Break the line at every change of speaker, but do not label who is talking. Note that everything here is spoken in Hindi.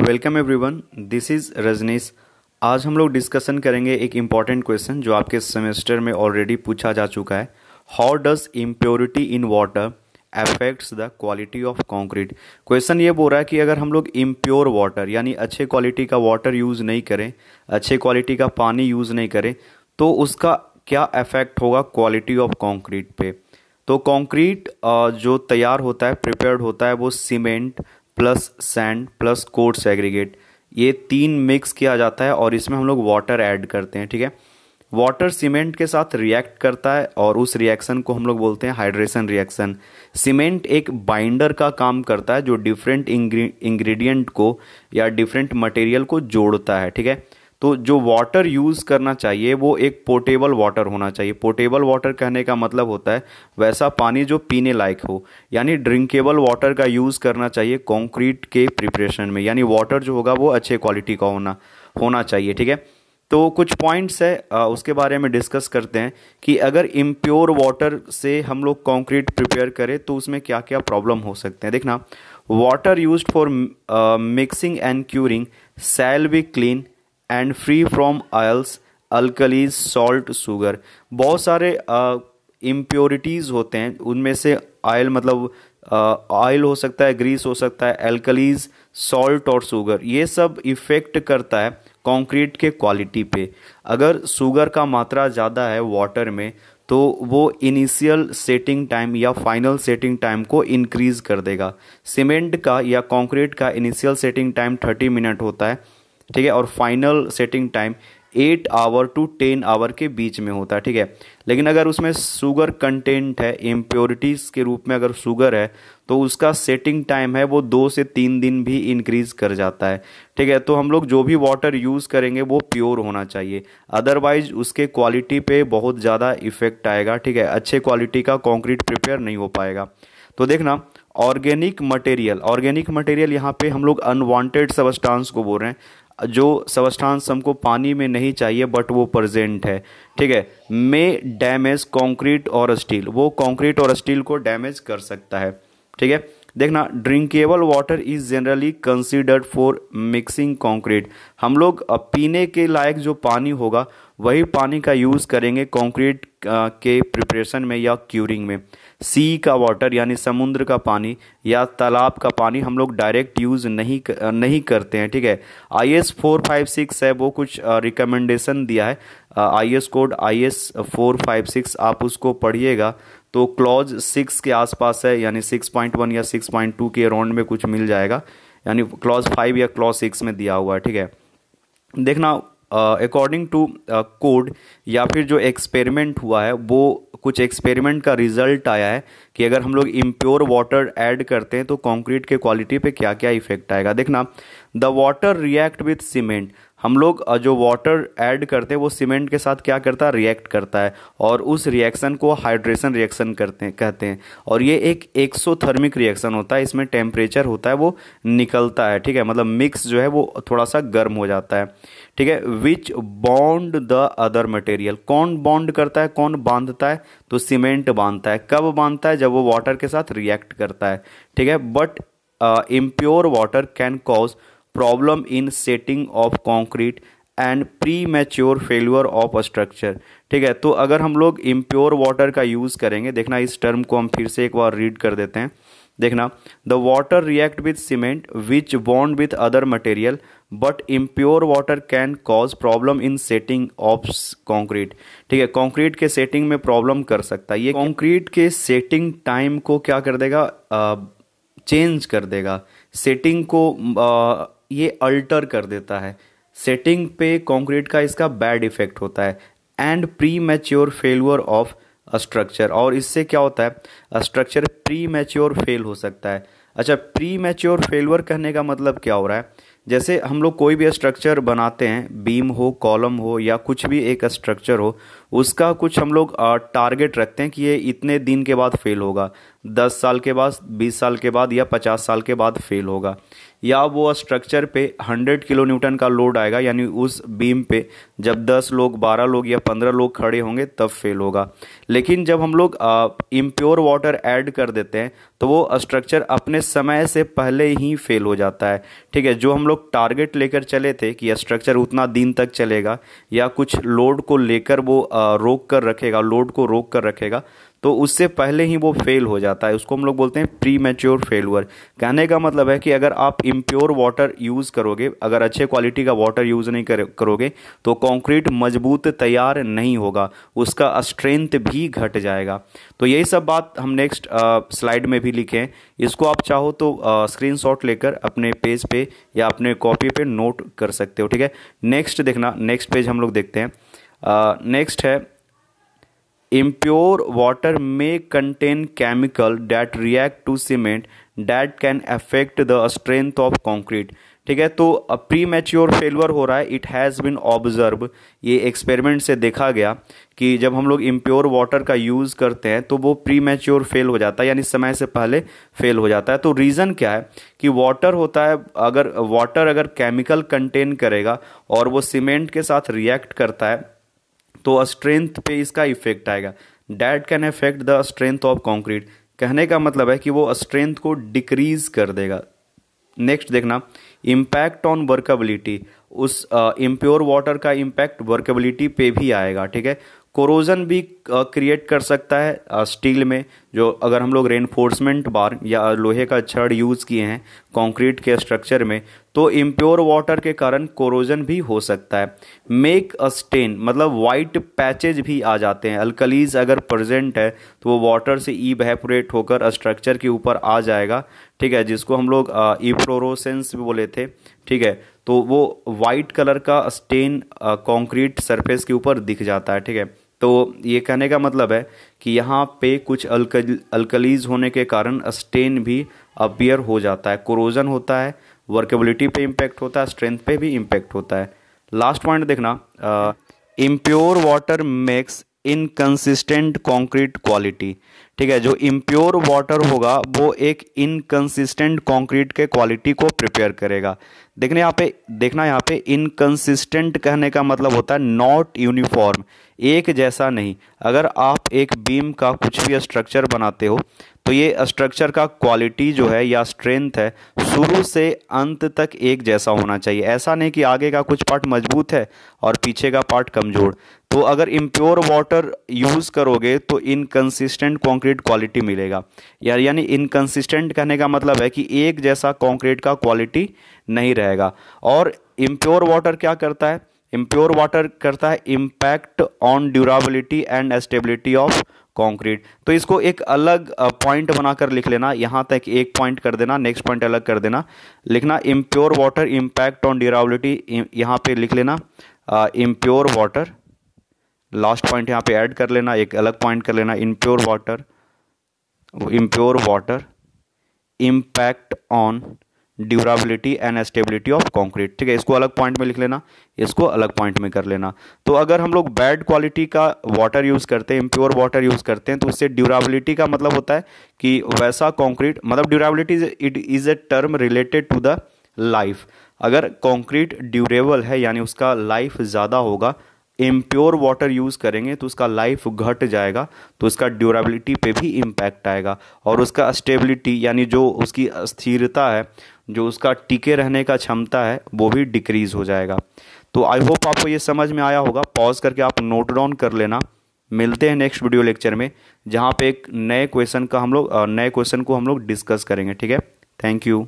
welcome everyone this is Rajneesh आज हम लोग डिस्कशन करेंगे एक इम्पॉर्टेंट क्वेश्चन जो आपके सेमेस्टर में ऑलरेडी पूछा जा चुका है how does impurity in water affects the quality of concrete question ये बोल रहा है कि अगर हम लोग इम्प्योर वाटर यानी अच्छे क्वालिटी का वाटर यूज़ नहीं करें अच्छे क्वालिटी का पानी यूज़ नहीं करें तो उसका क्या इफेक्ट होगा क्वालिटी ऑफ कॉन्क्रीट पे तो कंक्रीट जो तैयार होता है प्रिपेयर्ड होता है वो cement plus sand plus coarse aggregate ये तीन मिक्स किया जाता है और इसमें हम लोग वाटर ऐड करते हैं ठीक है वाटर सीमेंट के साथ रिएक्ट करता है और उस रिएक्शन को हम लोग बोलते हैं हाइड्रेशन रिएक्शन सीमेंट एक बाइंडर का काम करता है जो डिफरेंट इंग्रेडिएंट को या डिफरेंट मटेरियल को जोड़ता है ठीक है तो जो वाटर यूज़ करना चाहिए वो एक पोर्टेबल वाटर होना चाहिए पोर्टेबल वाटर कहने का मतलब होता है वैसा पानी जो पीने लायक हो यानी ड्रिंकेबल वाटर का यूज़ करना चाहिए कंक्रीट के प्रिपरेशन में यानी वाटर जो होगा वो अच्छे क्वालिटी का होना होना चाहिए ठीक है तो कुछ पॉइंट्स है उसके बारे में डिस्कस करते हैं कि अगर इम्प्योर वाटर से हम लोग कॉन्क्रीट प्रिपेयर करें तो उसमें क्या क्या प्रॉब्लम हो सकते हैं देखना water use for mixing and curing shall be clean and free from oils alkalis salt sugar बहुत सारे इम्प्योरिटीज़ होते हैं उनमें से आयल मतलब ऑयल हो सकता है ग्रीस हो सकता है एल्कलीज सॉल्ट और शुगर ये सब इफ़ेक्ट करता है कंक्रीट के क्वालिटी पे अगर शुगर का मात्रा ज़्यादा है वाटर में तो वो इनिशियल सेटिंग टाइम या फाइनल सेटिंग टाइम को इंक्रीज़ कर देगा सीमेंट का या कंक्रीट का इनिशियल सेटिंग टाइम 30 मिनट होता है ठीक है और final setting time eight hour to ten hour के बीच में होता है ठीक है लेकिन अगर उसमें शुगर कंटेंट है इम्प्योरिटीज़ के रूप में अगर शुगर है तो उसका सेटिंग टाइम है वो दो से तीन दिन भी इंक्रीज़ कर जाता है ठीक है तो हम लोग जो भी वाटर यूज़ करेंगे वो प्योर होना चाहिए अदरवाइज उसके क्वालिटी पे बहुत ज़्यादा इफेक्ट आएगा ठीक है अच्छे क्वालिटी का कॉन्क्रीट प्रिपेयर नहीं हो पाएगा तो देखना ऑर्गेनिक मटेरियल ऑर्गेनिक मटेरियल यहाँ पे हम लोग अनवांटेड सबस्टांस को बोल रहे हैं जो सबस्टांस हमको पानी में नहीं चाहिए बट वो प्रजेंट है ठीक है मे डैमेज कॉन्क्रीट और स्टील वो कॉन्क्रीट और स्टील को डैमेज कर सकता है ठीक है देखना drinkable water is generally considered for mixing concrete हम लोग पीने के लायक जो पानी होगा वही पानी का यूज़ करेंगे कॉन्क्रीट के प्रिपरेशन में या क्यूरिंग में सी का वाटर यानी समुद्र का पानी या तालाब का पानी हम लोग डायरेक्ट यूज़ नहीं नहीं करते हैं ठीक है I S four five six है वो कुछ रिकमेंडेशन दिया है I S code I S four five six आप उसको पढ़िएगा तो क्लॉज सिक्स के आसपास है यानी सिक्स पॉइंट वन या सिक्स पॉइंट टू के अराउंड में कुछ मिल जाएगा यानी क्लॉज फाइव या क्लॉज सिक्स में दिया हुआ है ठीक है देखना अकॉर्डिंग टू कोड या फिर जो एक्सपेरिमेंट हुआ है वो कुछ एक्सपेरिमेंट का रिजल्ट आया है कि अगर हम लोग इम्प्योर वाटर ऐड करते हैं तो कंक्रीट के क्वालिटी पे क्या क्या इफेक्ट आएगा देखना the water react with cement हम लोग जो वाटर ऐड करते हैं वो सीमेंट के साथ क्या करता है रिएक्ट करता है और उस रिएक्शन को हाइड्रेशन रिएक्शन करते हैं कहते हैं और ये एक एक्सोथर्मिक रिएक्शन होता है इसमें टेम्परेचर होता है वो निकलता है ठीक है मतलब मिक्स जो है वो थोड़ा सा गर्म हो जाता है ठीक है which bond the other material कौन बॉन्ड करता है कौन बांधता है तो सीमेंट बांधता है कब बांधता है जब वो वाटर के साथ रिएक्ट करता है ठीक है but impure water can cause problem in setting of concrete and premature failure of structure ठीक है तो अगर हम लोग इम्प्योर वाटर का यूज़ करेंगे देखना इस टर्म को हम फिर से एक बार रीड कर देते हैं देखना the water react with cement which bond with other material but impure water can cause problem in setting of concrete ठीक है कॉन्क्रीट के सेटिंग में प्रॉब्लम कर सकता है ये कॉन्क्रीट के सेटिंग टाइम को क्या कर देगा चेंज uh, कर देगा सेटिंग को uh, ये अल्टर कर देता है सेटिंग पे कंक्रीट का इसका बैड इफेक्ट होता है and premature failure of structure और इससे क्या होता है स्ट्रक्चर प्री मैच्योर फेल हो सकता है अच्छा प्री मैच्योर फेलअर कहने का मतलब क्या हो रहा है जैसे हम लोग कोई भी स्ट्रक्चर बनाते हैं बीम हो कॉलम हो या कुछ भी एक स्ट्रक्चर हो उसका कुछ हम लोग टारगेट रखते हैं कि ये इतने दिन के बाद फेल होगा दस साल के बाद बीस साल के बाद या पचास साल के बाद फेल होगा या वो स्ट्रक्चर पे 100 किलो न्यूटन का लोड आएगा यानी उस बीम पे जब 10 लोग 12 लोग या 15 लोग खड़े होंगे तब फेल होगा लेकिन जब हम लोग इम्प्योर वाटर ऐड कर देते हैं तो वो स्ट्रक्चर अपने समय से पहले ही फेल हो जाता है ठीक है जो हम लोग टारगेट लेकर चले थे कि स्ट्रक्चर उतना दिन तक चलेगा या कुछ लोड को लेकर वो रोक कर रखेगा लोड को रोक कर रखेगा तो उससे पहले ही वो फेल हो जाता है उसको हम लोग बोलते हैं प्री मेच्योर फेलवर कहने का मतलब है कि अगर आप इम्प्योर वाटर यूज़ करोगे अगर अच्छे क्वालिटी का वाटर यूज़ नहीं करोगे तो कंक्रीट मजबूत तैयार नहीं होगा उसका स्ट्रेंथ भी घट जाएगा तो यही सब बात हम नेक्स्ट स्लाइड में भी लिखे हैं इसको आप चाहो तो स्क्रीन लेकर अपने पेज पे या अपने कॉपी पर नोट कर सकते हो ठीक है नेक्स्ट देखना नेक्स्ट पेज हम लोग देखते हैं नेक्स्ट है impure water may contain chemical that react to cement that can affect the strength of concrete ठीक है तो प्री मैच्योर फेलवर हो रहा है इट हैज़ बिन ऑब्जर्व ये एक्सपेरिमेंट से देखा गया कि जब हम लोग इम्प्योर वाटर का यूज़ करते हैं तो वो प्री मैच्योर फेल हो जाता है यानी समय से पहले फेल हो जाता है तो रीज़न क्या है कि वाटर होता है अगर वाटर अगर केमिकल कंटेन करेगा और वो सीमेंट के साथ रिएक्ट करता है तो स्ट्रेंथ पे इसका इफेक्ट आएगा that can affect the strength of concrete कहने का मतलब है कि वो स्ट्रेंथ को डिक्रीज कर देगा नेक्स्ट देखना इम्पैक्ट ऑन वर्कबिलिटी उस इम्प्योर uh, वाटर का इम्पैक्ट वर्कबिलिटी पे भी आएगा ठीक है कोरोजन भी क्रिएट कर सकता है स्टील में जो अगर हम लोग रेनफोर्समेंट बार या लोहे का छड़ यूज़ किए हैं कंक्रीट के स्ट्रक्चर में तो इम्प्योर वाटर के कारण कोरोजन भी हो सकता है मेक अ स्टेन मतलब वाइट पैचेज भी आ जाते हैं अल्कलीज अगर प्रेजेंट है तो वो वाटर से ई ईवेपोरेट होकर स्ट्रक्चर के ऊपर आ जाएगा ठीक है जिसको हम लोग इफ्लोरोसेंस भी बोले थे ठीक है तो वो वाइट कलर का स्टेन कंक्रीट सरफेस के ऊपर दिख जाता है ठीक है तो ये कहने का मतलब है कि यहाँ पे कुछ अल्कलीज होने के कारण स्टेन भी अपियर हो जाता है कोरोजन होता है वर्केबिलिटी पे इम्पैक्ट होता है स्ट्रेंथ पे भी इम्पैक्ट होता है लास्ट पॉइंट देखना impure water makes inconsistent concrete quality ठीक है जो इम्प्योर वाटर होगा वो एक इनकन्सिस्टेंट कॉन्क्रीट के क्वालिटी को प्रिपेयर करेगा देखने यहाँ पे देखना यहाँ पे इनकन्सिस्टेंट कहने का मतलब होता है नॉट यूनिफॉर्म एक जैसा नहीं अगर आप एक बीम का कुछ भी स्ट्रक्चर बनाते हो तो ये स्ट्रक्चर का क्वालिटी जो है या स्ट्रेंथ है शुरू से अंत तक एक जैसा होना चाहिए ऐसा नहीं कि आगे का कुछ पार्ट मजबूत है और पीछे का पार्ट कमज़ोर तो अगर इम्प्योर वाटर यूज़ करोगे तो इनकन्सिस्टेंट कंक्रीट क्वालिटी मिलेगा यार यानी इनकन्सिस्टेंट कहने का मतलब है कि एक जैसा कंक्रीट का क्वालिटी नहीं रहेगा और इम्प्योर वाटर क्या करता है इम्प्योर वाटर करता है impact on durability and stability of concrete तो इसको एक अलग पॉइंट बनाकर लिख लेना यहाँ तक एक पॉइंट कर देना नेक्स्ट पॉइंट अलग कर देना लिखना impure water impact on durability यहाँ पे लिख लेना इम्प्योर वाटर लास्ट पॉइंट यहाँ पे ऐड कर लेना एक अलग पॉइंट कर लेना impure water impure water impact on durability and stability of concrete ठीक है इसको अलग पॉइंट में लिख लेना इसको अलग पॉइंट में कर लेना तो अगर हम लोग बैड क्वालिटी का वाटर यूज़ करते हैं इम्प्योर वाटर यूज़ करते हैं तो उससे ड्यूराबिलिटी का मतलब होता है कि वैसा कॉन्क्रीट मतलब durability it is a term related to the life अगर कॉन्क्रीट ड्यूरेबल है यानी उसका लाइफ ज़्यादा होगा इम्प्योर वाटर यूज़ करेंगे तो उसका लाइफ घट जाएगा तो उसका ड्यूरेबिलिटी पे भी इम्पैक्ट आएगा और उसका स्टेबिलिटी यानी जो उसकी स्थिरता है जो उसका टिके रहने का क्षमता है वो भी डिक्रीज़ हो जाएगा तो आई होप आपको ये समझ में आया होगा पॉज करके आप नोट डाउन कर लेना मिलते हैं नेक्स्ट वीडियो लेक्चर में जहाँ पे एक नए क्वेश्चन का हम लोग नए क्वेश्चन को हम लोग डिस्कस करेंगे ठीक है थैंक यू